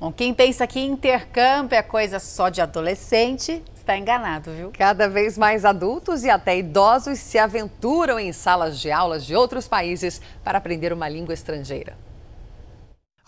Bom, quem pensa que intercâmbio é coisa só de adolescente está enganado, viu? Cada vez mais adultos e até idosos se aventuram em salas de aulas de outros países para aprender uma língua estrangeira.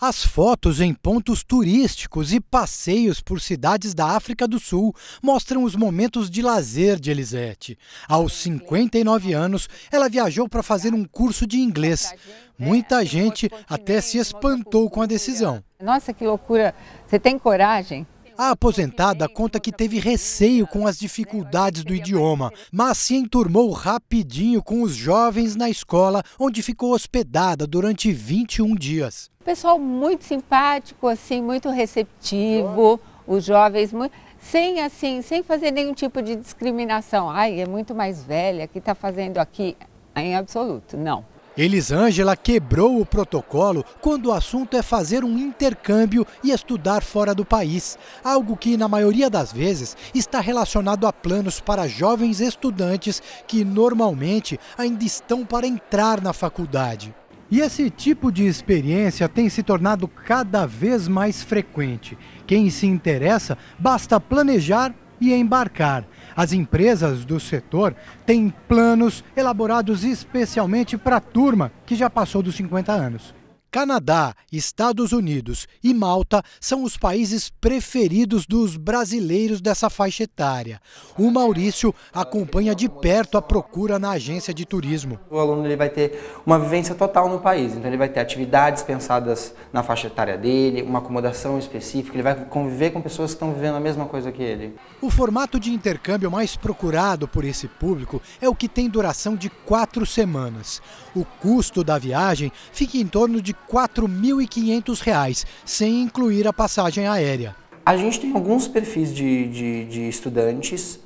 As fotos em pontos turísticos e passeios por cidades da África do Sul mostram os momentos de lazer de Elisete. Aos 59 anos, ela viajou para fazer um curso de inglês. Muita gente até se espantou com a decisão. Nossa, que loucura! Você tem coragem? A aposentada conta que teve receio com as dificuldades do idioma, mas se enturmou rapidinho com os jovens na escola, onde ficou hospedada durante 21 dias. Pessoal muito simpático, assim, muito receptivo, os jovens muito sem assim, sem fazer nenhum tipo de discriminação. Ai, é muito mais velha, que está fazendo aqui? Em absoluto, não. Elisângela quebrou o protocolo quando o assunto é fazer um intercâmbio e estudar fora do país, algo que, na maioria das vezes, está relacionado a planos para jovens estudantes que normalmente ainda estão para entrar na faculdade. E esse tipo de experiência tem se tornado cada vez mais frequente. Quem se interessa, basta planejar e embarcar. As empresas do setor têm planos elaborados especialmente para a turma que já passou dos 50 anos. Canadá, Estados Unidos e Malta são os países preferidos dos brasileiros dessa faixa etária. O Maurício acompanha de perto a procura na agência de turismo. O aluno ele vai ter uma vivência total no país, então ele vai ter atividades pensadas na faixa etária dele, uma acomodação específica, ele vai conviver com pessoas que estão vivendo a mesma coisa que ele. O formato de intercâmbio mais procurado por esse público é o que tem duração de quatro semanas. O custo da viagem fica em torno de 4.500 reais, sem incluir a passagem aérea. A gente tem alguns perfis de, de, de estudantes.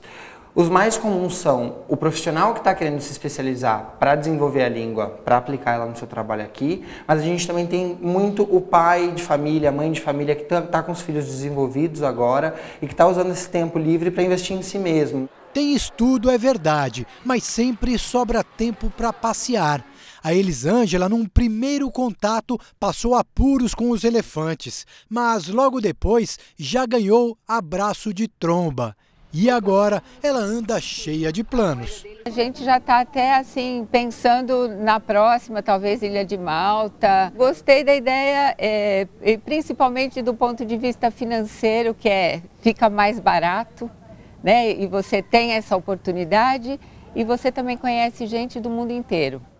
Os mais comuns são o profissional que está querendo se especializar para desenvolver a língua, para aplicar ela no seu trabalho aqui, mas a gente também tem muito o pai de família, a mãe de família que está tá com os filhos desenvolvidos agora e que está usando esse tempo livre para investir em si mesmo. Tem estudo, é verdade, mas sempre sobra tempo para passear. A Elisângela, num primeiro contato, passou apuros com os elefantes, mas logo depois já ganhou abraço de tromba. E agora ela anda cheia de planos. A gente já está até assim pensando na próxima, talvez Ilha de Malta. Gostei da ideia, é, principalmente do ponto de vista financeiro, que é fica mais barato, né? E você tem essa oportunidade e você também conhece gente do mundo inteiro.